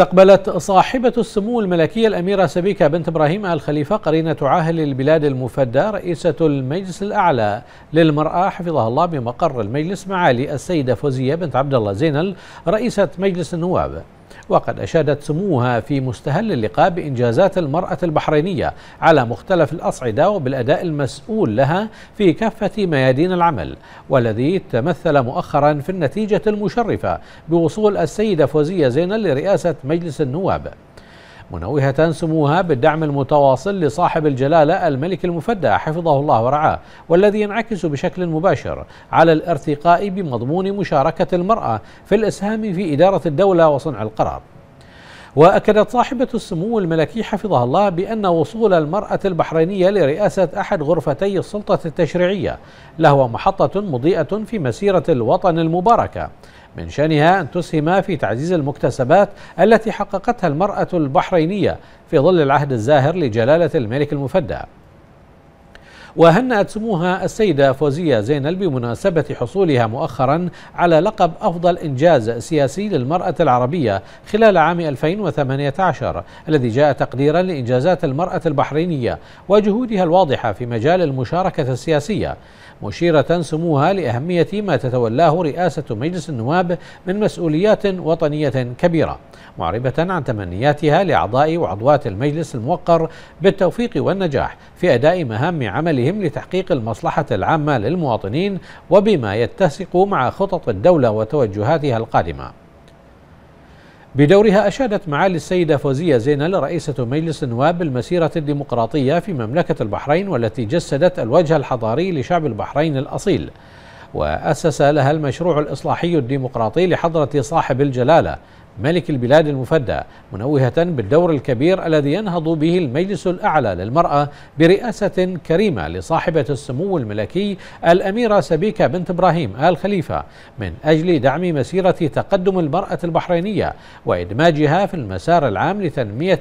استقبلت صاحبة السمو الملكية الأميرة سبيكة بنت إبراهيم آل خليفة قرينة عاهل البلاد المفدى رئيسة المجلس الأعلى للمرأة حفظها الله بمقر المجلس معالي السيدة فوزية بنت عبد الله زينل رئيسة مجلس النواب وقد أشادت سموها في مستهل اللقاء بإنجازات المرأة البحرينية على مختلف الأصعدة وبالأداء المسؤول لها في كافة ميادين العمل والذي تمثل مؤخرا في النتيجة المشرفة بوصول السيدة فوزية زينة لرئاسة مجلس النواب منوهة سموها بالدعم المتواصل لصاحب الجلالة الملك المفدى حفظه الله ورعاه والذي ينعكس بشكل مباشر على الارتقاء بمضمون مشاركة المرأة في الإسهام في إدارة الدولة وصنع القرار وأكدت صاحبة السمو الملكي حفظها الله بأن وصول المرأة البحرينية لرئاسة أحد غرفتي السلطة التشريعية لهو محطة مضيئة في مسيرة الوطن المباركة من شأنها أن تسهم في تعزيز المكتسبات التي حققتها المرأة البحرينية في ظل العهد الزاهر لجلالة الملك المفدى وهنأت سموها السيدة فوزية زينل بمناسبة حصولها مؤخرا على لقب أفضل إنجاز سياسي للمرأة العربية خلال عام 2018 الذي جاء تقديرا لإنجازات المرأة البحرينية وجهودها الواضحة في مجال المشاركة السياسية مشيرة سموها لأهمية ما تتولاه رئاسة مجلس النواب من مسؤوليات وطنية كبيرة معربة عن تمنياتها لأعضاء وعضوات المجلس الموقر بالتوفيق والنجاح في أداء مهام عمل عملهم لتحقيق المصلحة العامة للمواطنين وبما يتسق مع خطط الدولة وتوجهاتها القادمة بدورها أشادت معالي السيدة فوزية زينل رئيسة مجلس النواب بالمسيرة الديمقراطية في مملكة البحرين والتي جسدت الوجه الحضاري لشعب البحرين الأصيل وأسس لها المشروع الإصلاحي الديمقراطي لحضرة صاحب الجلالة ملك البلاد المفدى منوهة بالدور الكبير الذي ينهض به المجلس الأعلى للمرأة برئاسة كريمة لصاحبة السمو الملكي الأميرة سبيكة بنت إبراهيم آل خليفة من أجل دعم مسيرة تقدم المرأة البحرينية وإدماجها في المسار العام لتنمية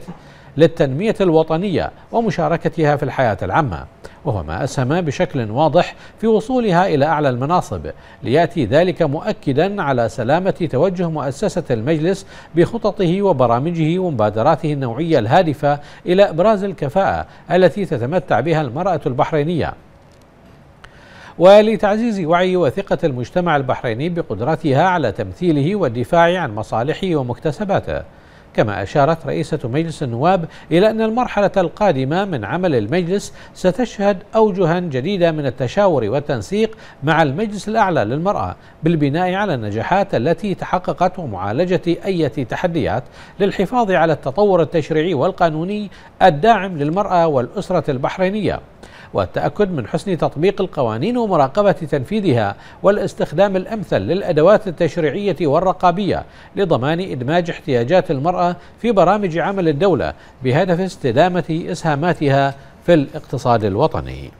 للتنمية الوطنية ومشاركتها في الحياة العامة وهو ما أسهم بشكل واضح في وصولها إلى أعلى المناصب ليأتي ذلك مؤكدا على سلامة توجه مؤسسة المجلس بخططه وبرامجه ومبادراته النوعية الهادفة إلى إبراز الكفاءة التي تتمتع بها المرأة البحرينية ولتعزيز وعي وثقة المجتمع البحريني بقدرتها على تمثيله والدفاع عن مصالحه ومكتسباته كما أشارت رئيسة مجلس النواب إلى أن المرحلة القادمة من عمل المجلس ستشهد أوجها جديدة من التشاور والتنسيق مع المجلس الأعلى للمرأة بالبناء على النجاحات التي تحققت ومعالجة أي تحديات للحفاظ على التطور التشريعي والقانوني الداعم للمرأة والأسرة البحرينية والتأكد من حسن تطبيق القوانين ومراقبة تنفيذها والاستخدام الأمثل للأدوات التشريعية والرقابية لضمان إدماج احتياجات المرأة في برامج عمل الدولة بهدف استدامة إسهاماتها في الاقتصاد الوطني